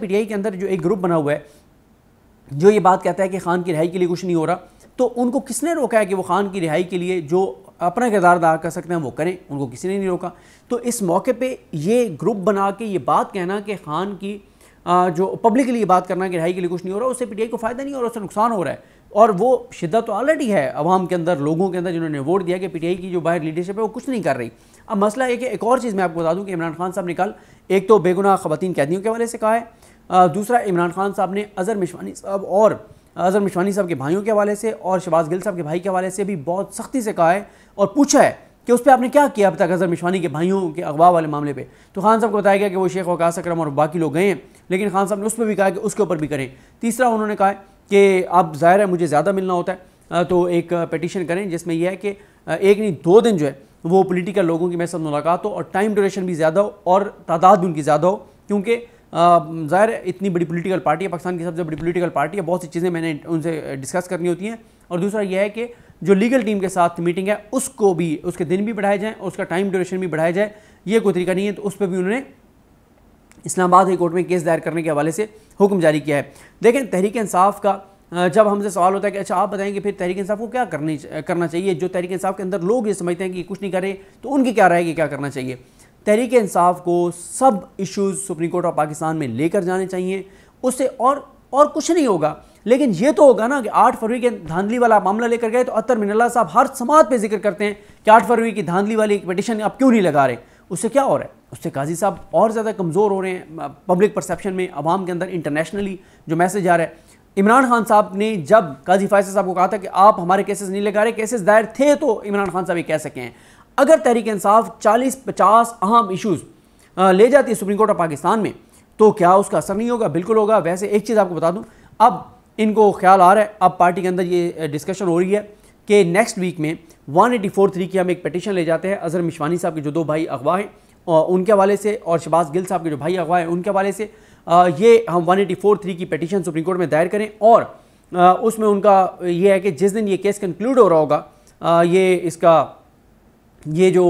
PTI के अंदर जो एक ग्रुप बना हुआ है जो ये बात कहता है कि खान की रिहाई के लिए कुछ नहीं हो रहा तो उनको किसने रोका है कि वो खान की रिहाई के लिए जो अपना किरदार अदा कर सकते हैं वो करें उनको किसी ने नहीं रोका तो इस मौके पे ये ग्रुप बना के ये बात कहना कि खान की जो पब्लिक के लिए बात करना कि रिहाई के लिए कुछ नहीं हो रहा उससे पीटीआई को फ़ायदा नहीं हो रहा उससे नुकसान हो रहा है और वो शिद्दत तो ऑलरेडी है अवाम के अंदर लोगों के अंदर जिन्होंने वोट दिया कि पीटीआई की जो बाहर लीडरशिप है वो कुछ नहीं कर रही अब मसला है एक और चीज़ मैं आपको बता दूँ कि इमरान खान साहब ने कल एक तो बेगुनाह खवतिन कैदियों के हवाले से कहा है दूसरा इमरान खान साहब ने अज़र मिशवानी साहब और अज़र मिशवानी साहब के भाइयों के हवाले से और शबाज गिल साहब के भाई के हवाले से भी बहुत सख्ती से कहा है और पूछा है कि उस पर आपने क्या किया अब तक अजहर मिशवानी के भाइयों के अगवा वाले मामले पर तो खान साहब को बताया गया कि वो शेख वकास अक्रम और बाकी लोग गए हैं लेकिन खान साहब ने उस पर भी कहा कि उसके ऊपर भी करें तीसरा उन्होंने कहा कि अब ज़ाहिर है मुझे ज़्यादा मिलना होता है तो एक पटिशन करें जिसमें यह है कि एक नहीं दो दिन जो है वो पोलिटिकल लोगों की मेरे साथ मुलाकात हो और टाइम ड्यूरेशन भी ज़्यादा हो और तादाद भी उनकी ज़्यादा हो क्योंकि ज़ाहिर इतनी बड़ी पॉलिटिकल पार्टी है पाकिस्तान की सबसे बड़ी पॉलिटिकल पार्टी है बहुत सी चीज़ें मैंने उनसे डिस्कस करनी होती हैं और दूसरा यह है कि जो लीगल टीम के साथ मीटिंग है उसको भी उसके दिन भी बढ़ाए जाएँ और उसका टाइम ड्यूरेशन भी बढ़ाया जाए ये कोई तरीका नहीं है तो उस पर भी उन्होंने इस्लामाबाद हाई कोर्ट में केस दायर करने के हवाले से हुक्म जारी किया है देखें तहरीक इंसाफ का जब हमसे सवाल होता है कि अच्छा आप बताएं कि फिर तहरीक इंसाफ को क्या करनी करना चाहिए जो तहरीक इंसाफ के अंदर लोग ये समझते हैं कि कुछ नहीं कर रहे तो उनकी क्या राय कि क्या करना चाहिए तहरीक इंसाफ को सब issues Supreme Court of Pakistan में लेकर जाने चाहिए उससे और और कुछ नहीं होगा लेकिन ये तो होगा ना कि 8 फरवरी के धांधली वाला मामला लेकर गए तो अतर मिनला साहब हर समाज पे जिक्र करते हैं कि 8 फरवरी की धांधली वाली पिटिशन आप क्यों नहीं लगा रहे उससे क्या हो रहा है उससे काजी साहब और ज़्यादा कमज़ोर हो रहे हैं पब्लिक परसेप्शन में आवाम के अंदर इंटरनेशनली जो मैसेज आ रहा है इमरान खान साहब ने जब काजी फायसे साहब को कहा था कि आप हमारे केसेस नहीं लगा रहे केसेस दायर थे तो इमरान खान साहब ये कह सके हैं अगर तहरीक इंसाफ चालीस पचास अहम इशूज़ ले जाती है सुप्रीम कोर्ट ऑफ पाकिस्तान में तो क्या उसका असर नहीं होगा बिल्कुल होगा वैसे एक चीज़ आपको बता दूँ अब इनको ख्याल आ रहा है अब पार्टी के अंदर ये डिस्कशन हो रही है कि नेक्स्ट वीक में वन एटी फोर थ्री की हम एक पटिशन ले जाते हैं अजहर मिशवानी साहब के जो दो भाई अगवा हैं उनके हवाले से और शबाज गिल साहब के जो भाई अगवा हैं उनके हवाले से ये हम वन एटी फोर थ्री की पटिशन सुप्रीम कोर्ट में दायर करें और उसमें उनका ये है कि जिस दिन ये केस कंक्लूड हो रहा होगा ये इसका ये जो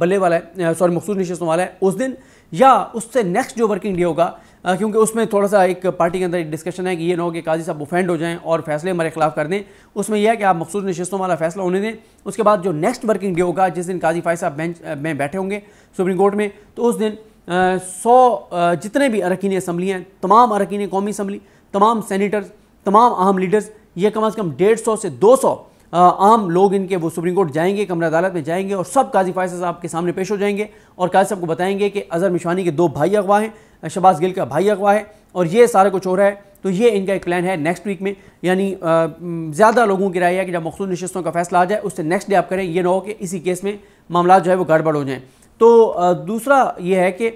बल्ले वाला है सॉरी मखसूस नशस्तों वाला है उस दिन या उससे नेक्स्ट जो वर्किंग डे होगा क्योंकि उसमें थोड़ा सा एक पार्टी के अंदर एक डिस्कशन है कि ये ना हो कि काजी साहब ओफेंड हो जाएं और फैसले हमारे खिलाफ कर दें उसमें यह है कि आप मखसूस नशस्तों वाला फैसला होने दें उसके बाद जो नेक्स्ट वर्किंग डे होगा जिस दिन काजी फाइज साहब बेंच में बैठे होंगे सुप्रीम कोर्ट में तो उस दिन सौ जितने भी अरकान असम्बली हैं तमाम अरकान कौमी असम्बली तमाम सैनीटर्स तमाम अहम लीडर्स ये कम अज़ कम डेढ़ सौ से दो सौ आम लोग इनके वो सुप्रीम कोर्ट जाएंगे कमरा अदालत में जाएंगे और सब काजी फायसला साहब के सामने पेश हो जाएंगे और काजी साहब को बताएंगे कि अजहर मिशवानी के दो भाई अगवा हैं शबाज गिल का भाई अगवा है और ये सारा कुछ हो रहा है तो ये इनका एक प्लान है नेक्स्ट वीक में यानी ज़्यादा लोगों की राय है कि जब मखसूस नशस्तों का फैसला आ जाए उससे नेक्स्ट डे आप करें ये ना हो कि इसी केस में मामला जो है वो गड़बड़ हो जाएँ तो दूसरा ये है कि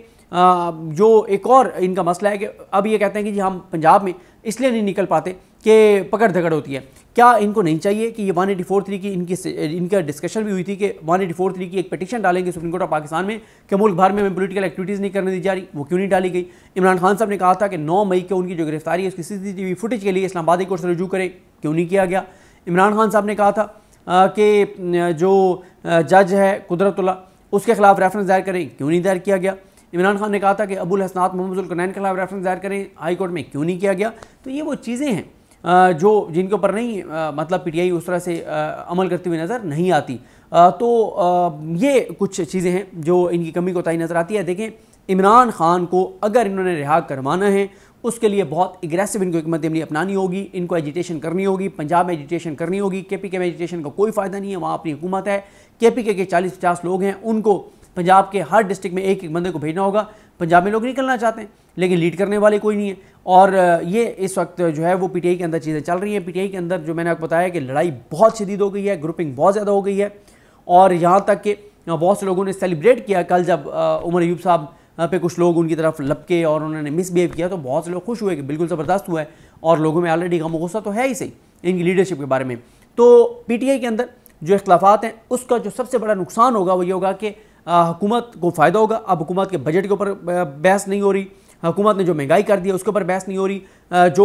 जो एक और इनका मसला है कि अब ये कहते हैं कि जी हम पंजाब में इसलिए नहीं निकल पाते कि पकड़ धकड़ होती है क्या इनको नहीं चाहिए कि ये वन एटी फोर थ्री की इनकी इनका डिस्कशन भी हुई थी कि वन एटी फोर थ्री की एक पटिशन डालेंगे सुप्रीम कोर्ट ऑफ पाकिस्तान में कि मुल्क भर में हमें पोलिटिकल एक्टिविटीज़ नहीं करने दी जा रही वो क्यों नहीं डाली गई इमरान खान साहब ने कहा था कि नौ मई को उनकी जो गिरफ्तारी है उसकी सीसीटीवी फुटेज के लिए इस्लामाबाद कोर्ट से रजू करें क्यों नहीं किया गया इमरान खान साहब ने कहा था कि जो जज है कुदरतुल्ला उसके खिलाफ रेफरेंस दायर करें क्यों नहीं दायर किया गया इमरान खान ने कहा था कि अबुल हसनात मोहम्मद के खिलाफ रेफरेंस दायर करें हाई कोर्ट में क्यों नहीं किया गया तो ये वो चीज़ें हैं जो जिनके ऊपर नहीं मतलब पीटीआई उस तरह से अमल करती हुई नज़र नहीं आती तो ये कुछ चीज़ें हैं जो इनकी कमी कोताही नज़र आती है देखें इमरान खान को अगर इन्होंने रिहा करवाना है उसके लिए बहुत एग्रेसिव इनको हमत अमली अपनानी होगी इनको एजिटेशन करनी होगी पंजाब में एजिटेशन करनी होगी के पी के में एजिटेशन का कोई फ़ायदा नहीं है वहाँ अपनी हुकूमत है के पी के के चालीस पचास लोग हैं उनको पंजाब के हर डिस्ट्रिक्ट में एक एक बंदे को भेजना होगा पंजाब में लोग निकलना चाहते हैं लेकिन लीड करने वाले कोई नहीं है और ये इस वक्त जो है वो पीटीआई के अंदर चीज़ें चल रही हैं पीटीआई के अंदर जो मैंने आपको बताया कि लड़ाई बहुत शदीद हो गई है ग्रुपिंग बहुत ज़्यादा हो गई है और यहाँ तक कि बहुत से लोगों ने सेलिब्रेट किया कल जब उमर यूब साहब पे कुछ लोग उनकी तरफ लपके और उन्होंने मिसबिहेव किया तो बहुत से लोग खुश हुए कि बिल्कुल ज़बरदस्त हुआ है और लोगों में ऑलरेडी गम गुस्सा तो है ही सही इनकी लीडरशिप के बारे में तो पी के अंदर जो इख्लाफात हैं उसका जो सबसे बड़ा नुकसान होगा वो ये होगा कि हुकूमत को फ़ायदा होगा अब हुकूमत के बजट के ऊपर बहस नहीं हो रही हुकूमत ने जो महंगाई कर दी है उसके ऊपर बहस नहीं हो रही जो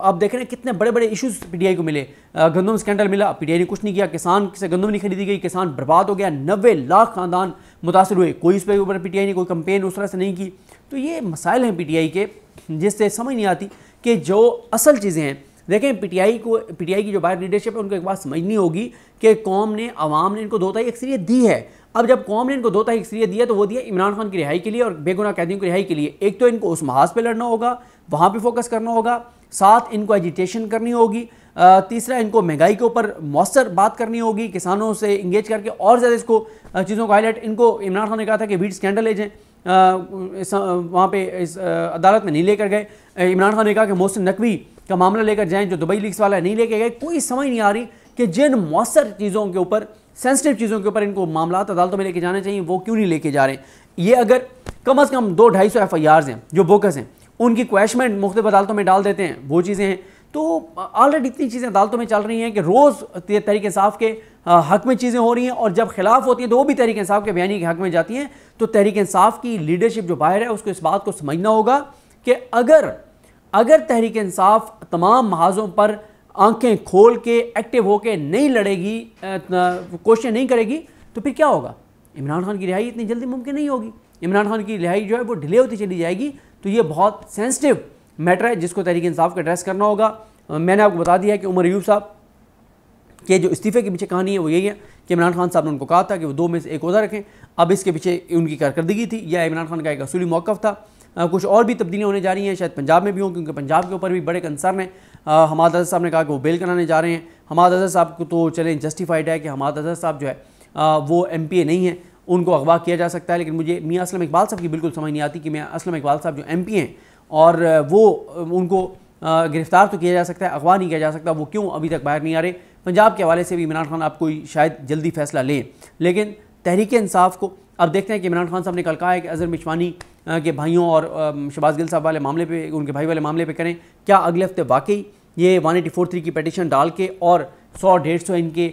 आप देख रहे हैं कितने बड़े बड़े इश्यूज आई को मिले गंदम स्कैंडल मिला आई ने कुछ नहीं किया किसान से गंदम नहीं खरीदी गई किसान बर्बाद हो गया नब्बे लाख खानदान मुतासर हुए कोई उसके ऊपर पीटीआई ने कोई कंपेन उस तरह से नहीं की तो ये मसाइल हैं आई के जिससे समझ नहीं आती कि जो असल चीज़ें हैं देखें आई को आई की जो बाहर लीडरशिप है उनको एक बात समझनी होगी कि कौम ने आवाम ने इनको दो तारी अक्सरियत दी है अब जब कौम ने इनको दो तारीख इसलिए दिया तो वो दिया इमरान खान की रिहाई के लिए और बेगुना कैदियों की रिहाई के लिए एक तो इनको उस महाज पर लड़ना होगा वहाँ पर फोकस करना होगा साथ इनको एजिटेशन करनी होगी तीसरा इनको महंगाई के ऊपर मौसर बात करनी होगी किसानों से इंगेज करके और ज़्यादा इसको चीज़ों को हाईलाइट इनको इमरान खान ने कहा था कि वीट स्कैंडल एजें वहाँ पे इस अदालत में नहीं लेकर गए इमरान खान ने कहा कि मोहसिन नकवी का मामला लेकर जाएं जो दुबई लीग्स वाला नहीं लेके गए कोई समझ नहीं आ रही कि जिन मौसर चीज़ों के ऊपर सेंसिटिव चीज़ों के ऊपर इनको मामला अदालतों में लेके जाने चाहिए वो क्यों नहीं लेके जा रहे ये अगर कम अज़ कम दो ढाई सौ एफ आई आर हैं जो बोकस हैं उनकी क्वेश्चमेंट मुख्त अदालतों में डाल देते हैं वो चीज़ें हैं तो ऑलरेडी इतनी चीज़ें अदालतों में चल रही हैं कि रोज़ तहरीक साफ के हक में चीज़ें हो रही हैं और जब खिलाफ होती हैं तो वो भी तहरीक साफ के बयानी के हक में जाती हैं तो तहरीक इसाफ की लीडरशिप जो बाहर है उसको इस बात को समझना होगा कि अगर अगर तहरीक इंसाफ तमाम महाजों पर आंखें खोल के एक्टिव होके नहीं लड़ेगी कोशिश नहीं करेगी तो फिर क्या होगा इमरान खान की रिहाई इतनी जल्दी मुमकिन नहीं होगी इमरान खान की रिहाई जो है वो डिले होती चली जाएगी तो ये बहुत सेंसिटिव मैटर है जिसको तहरीक इंसाफ का एड्रेस करना होगा मैंने आपको बता दिया है कि उमर यूब साहब के जो इस्तीफे के पीछे कहानी है वो यही है कि इमरान खान साहब ने उनको कहा था कि वो दो में से एक उदा रखें अब इसके पीछे उनकी कारकर्दगी थी या इमरान खान का एक असूली मौक़ था कुछ और भी तब्दीलियाँ होने जा रही हैं शायद पंजाब में भी हों क्योंकि पंजाब के ऊपर भी बड़े कंसर्न हैं हमाद अजहर साहब ने कहा कि वो बेल कराने जा रहे हैं हमाद अजहर साहब को तो चले जस्टिफाइड है कि हमाद अजहर साहब जो है वो एम नहीं है उनको अगवा किया जा सकता है लेकिन मुझे मियाँ असलम इकबाल साहब की बिल्कुल समझ नहीं आती कि मियाँ असलम इकबाल साहब जो एम हैं और वो उनको गिरफ़्तार तो किया जा सकता है अगवा नहीं किया जा सकता वो क्यों अभी तक बाहर नहीं आ रहे पंजाब के हवाले से भी इमरान खान आप कोई शायद जल्दी फैसला लें लेकिन तहरीक इंसाफ को अब देखते हैं कि इमरान खान साहब ने कल कहा है कि अजहर मिशवानी के भाइयों और शबाज गिल साहब वाले मामले पे उनके भाई वाले मामले पे करें क्या अगले हफ्ते वाकई ये वन एटी फोर थ्री की पटिशन डाल के और सौ डेढ़ सौ इनके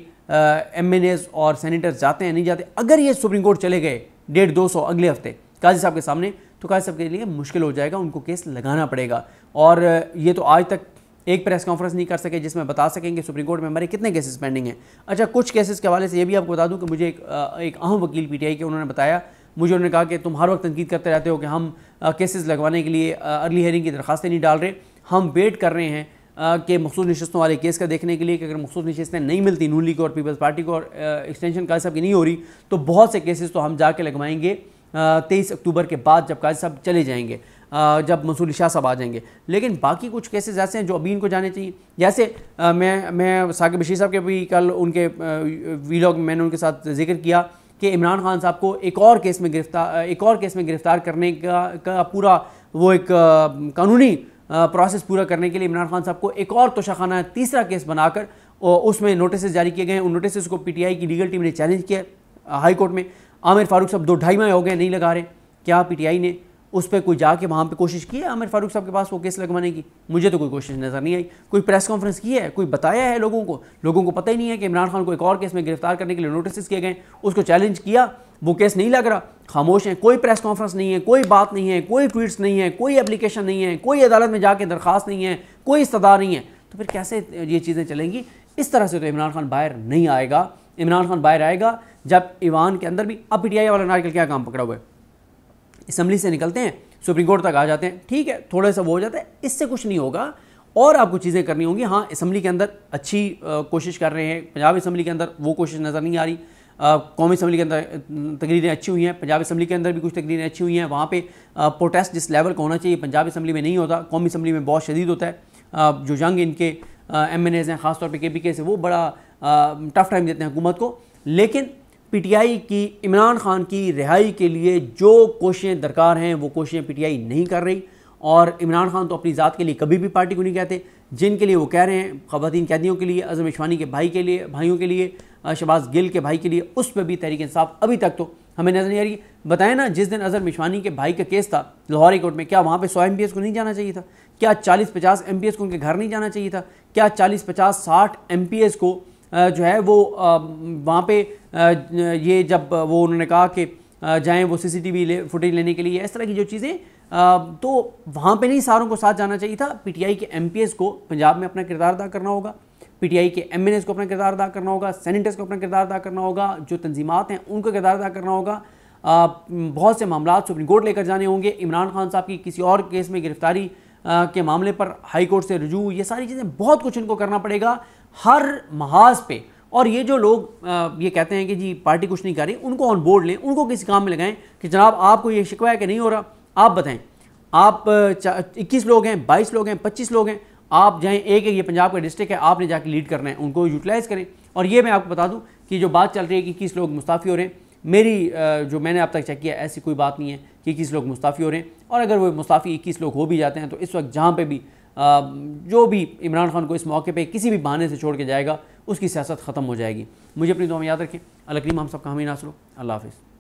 एम एन एज और सैनिटर्स जाते हैं नहीं जाते अगर ये सुप्रीम कोर्ट चले गए डेढ़ दो सौ अगले हफ्ते काजी साहब के सामने तो काजी साहब के लिए मुश्किल हो जाएगा उनको केस लगाना पड़ेगा और ये तो आज तक एक प्रेस कॉन्फ्रेंस नहीं कर सके जिसमें बता सकें कि सुप्रीम कोर्ट में हमारे कितने केसेस पेंडिंग हैं अच्छा कुछ केसेस के हवाले से ये भी आपको बता दूं कि मुझे एक एक अहम वकील पीटीआई के उन्होंने बताया मुझे उन्होंने कहा कि तुम हर वक्त तनकीद करते रहते हो कि हम केसेस लगवाने के लिए अर्ली हयरिंग की दरखास्तें नहीं डाल रहे हम वेट कर रहे हैं कि मखसूस नशस्तों वाले केस का देखने के लिए कि अगर मखसूस नशस्तें नहीं मिलती नून लीग और पीपल्स पार्टी को और एक्सटेंशन का साहब की नहीं हो रही तो बहुत से केसेस तो हम जाके लगवाएंगे तेईस अक्टूबर के बाद जब काज साहब चले जाएंगे जब मंसूर शाह साहब आ जाएंगे लेकिन बाकी कुछ केसेस ऐसे हैं जो अभी इनको जाने चाहिए जैसे मैं मैं साकिब बशीर साहब के भी कल उनके वीलॉग में मैंने उनके साथ जिक्र किया कि इमरान खान साहब को एक और केस में गिरफ्तार एक और केस में गिरफ्तार करने का, का पूरा वो एक कानूनी प्रोसेस पूरा करने के लिए इमरान खान साहब को एक और तोशाखाना तीसरा केस बनाकर उसमें नोटिस जारी किए गए उन नोटिस को पीटीआई की लीगल टीम ने चैलेंज किया हाई कोर्ट में आमिर फारूक साहब दो ढाई माह हो गए नहीं लगा रहे क्या पीटीआई ने उस पर कोई जाके वहाँ पे कोशिश की है आमिर फारूक साहब के पास वो केस लगवाने की मुझे तो कोई कोशिश नज़र नहीं आई कोई प्रेस कॉन्फ्रेंस की है कोई बताया है लोगों को लोगों को पता ही नहीं है कि इमरान खान को एक और केस में गिरफ्तार करने के लिए नोटिस किए गए उसको चैलेंज किया वो केस नहीं लग रहा खामोश हैं कोई प्रेस कॉन्फ्रेंस नहीं है कोई बात नहीं है कोई ट्वीट्स नहीं है कोई एप्लीकेशन नहीं है कोई अदालत में जाके दरखास्त नहीं है कोई इस्तः नहीं है तो फिर कैसे ये चीज़ें चलेंगी इस तरह से तो इमरान खान बाहर नहीं आएगा इमरान खान बाहर आएगा जब ईवान के अंदर भी अब आई वाला नारिकल क्या काम पकड़ा हुआ है असम्बली से निकलते हैं सुप्रीम कोर्ट तक आ जाते हैं ठीक है थोड़ा सा वो हो जाता है इससे कुछ नहीं होगा और आपको चीज़ें करनी होंगी हाँ असम्बली के अंदर अच्छी कोशिश कर रहे हैं पंजाब असम्बली के अंदर वो कोशिश नज़र नहीं आ रही कौमी असम्बली के अंदर तकरीरें अच्छी हुई हैं पंजाब असम्बली के अंदर भी कुछ तकरीरें अच्छी हुई हैं वहाँ पे प्रोटेस्ट जिस लेवल का होना चाहिए पंजाब असम्बली में नहीं होता कौमी असम्बली में बहुत शदीद होता है जो जंग इनके एम एन एज़ हैं ख़ासतौर पर के पी के से वो बड़ा टफ़ टाइम देते हैं हुकूमत को लेकिन पीटीआई की इमरान खान की रिहाई के लिए जो कोशिशें दरकार हैं वो कोशिशें पीटीआई नहीं कर रही और इमरान खान तो अपनी ज़ात के लिए कभी भी पार्टी को नहीं कहते जिनके लिए वो कह रहे हैं ख़वान कैदियों के लिए अजम इशवानी के भाई के लिए भाइयों के लिए शबाज गिल के भाई के लिए उस पर भी तहरीक इंसाफ अभी तक तो हमें नज़र नहीं आ रही बताएं ना जिस दिन अजहर मिशवानी के भाई का केस था लाहौरी कोर्ट में क्या वहाँ पे 100 एम को नहीं जाना चाहिए था क्या 40-50 एम को उनके घर नहीं जाना चाहिए था क्या 40-50-60 एम को जो है वो वहाँ पे ये जब वो उन्होंने कहा कि जाएं वो सीसीटीवी ले फुटेज लेने के लिए इस तरह की जो चीज़ें तो वहाँ पे नहीं सारों को साथ जाना चाहिए था पीटीआई के एम को पंजाब में अपना किरदार अदा करना होगा पीटीआई के एम को अपना किरदार अदा करना होगा सैनिटर्स को अपना किरदार अदा करना होगा जो तनजीमत हैं उनको किरदार अदा करना होगा बहुत से मामला सुप्रीम कोर्ट लेकर जाने होंगे इमरान खान साहब की किसी और केस में गिरफ्तारी के मामले पर हाई कोर्ट से रजू ये सारी चीज़ें बहुत कुछ इनको करना पड़ेगा हर महाज पे और ये जो लोग ये कहते हैं कि जी पार्टी कुछ नहीं कर रही उनको ऑन बोर्ड लें उनको किसी काम में लगाएं कि जनाब आपको ये शिकवा है कि नहीं हो रहा आप बताएं आप इक्कीस लोग हैं बाईस लोग हैं पच्चीस लोग हैं आप जाएं एक एक ये पंजाब का डिस्ट्रिक्ट है आपने जाके लीड करना है उनको यूटिलाइज़ करें और ये मैं आपको बता दूँ कि जो बात चल रही है कि किस लोग मुस्ताफ़ी हो रहे हैं मेरी जो मैंने अब तक चेक किया ऐसी कोई बात नहीं है कि इक्कीस लोग मुस्ताफ़ी हो रहे हैं और अगर वो मुस्ताफ़ी इक्कीस लोग हो भी जाते हैं तो इस वक्त जहाँ पर भी जो भी इमरान खान को इस मौके पर किसी भी बहाने से छोड़ के जाएगा उसकी सियासत ख़त्म हो जाएगी मुझे अपनी दुआ में याद रखें अल्लाह करीम हम सबका हमीन हो अल्लाह हाफिज़